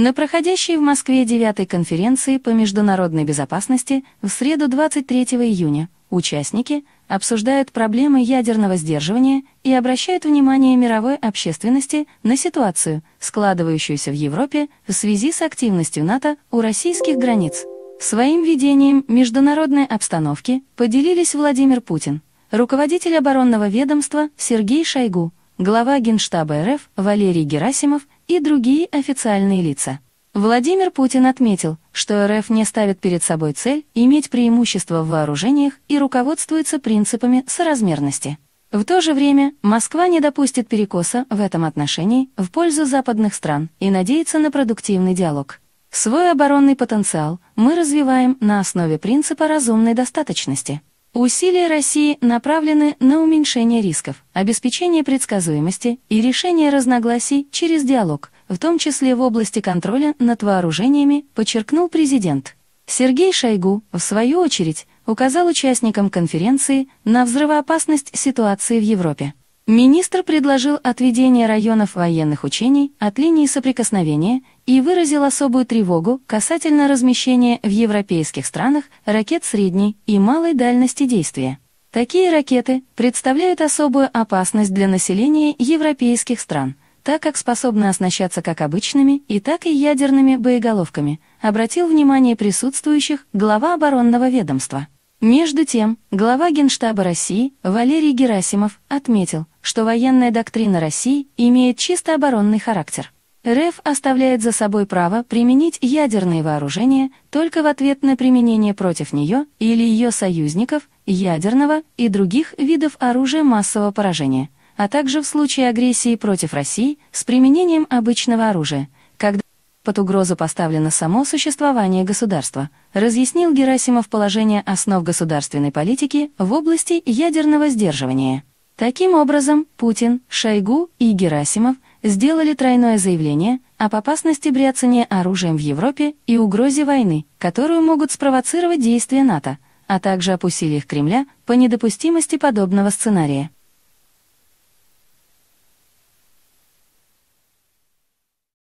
На проходящей в Москве девятой конференции по международной безопасности в среду 23 июня участники обсуждают проблемы ядерного сдерживания и обращают внимание мировой общественности на ситуацию, складывающуюся в Европе в связи с активностью НАТО у российских границ. Своим видением международной обстановки поделились Владимир Путин, руководитель оборонного ведомства Сергей Шойгу, глава Генштаба РФ Валерий Герасимов и другие официальные лица. Владимир Путин отметил, что РФ не ставит перед собой цель иметь преимущество в вооружениях и руководствуется принципами соразмерности. В то же время Москва не допустит перекоса в этом отношении в пользу западных стран и надеется на продуктивный диалог. Свой оборонный потенциал мы развиваем на основе принципа разумной достаточности. Усилия России направлены на уменьшение рисков, обеспечение предсказуемости и решение разногласий через диалог, в том числе в области контроля над вооружениями, подчеркнул президент. Сергей Шойгу, в свою очередь, указал участникам конференции на взрывоопасность ситуации в Европе. Министр предложил отведение районов военных учений от линии соприкосновения и выразил особую тревогу касательно размещения в европейских странах ракет средней и малой дальности действия. Такие ракеты представляют особую опасность для населения европейских стран, так как способны оснащаться как обычными и так и ядерными боеголовками, обратил внимание присутствующих глава оборонного ведомства. Между тем, глава Генштаба России Валерий Герасимов отметил, что военная доктрина России имеет чисто оборонный характер. РФ оставляет за собой право применить ядерные вооружения только в ответ на применение против нее или ее союзников ядерного и других видов оружия массового поражения, а также в случае агрессии против России с применением обычного оружия – под угрозу поставлено само существование государства, разъяснил Герасимов положение основ государственной политики в области ядерного сдерживания. Таким образом, Путин, Шойгу и Герасимов сделали тройное заявление об опасности бряцания оружием в Европе и угрозе войны, которую могут спровоцировать действия НАТО, а также опустили их Кремля по недопустимости подобного сценария.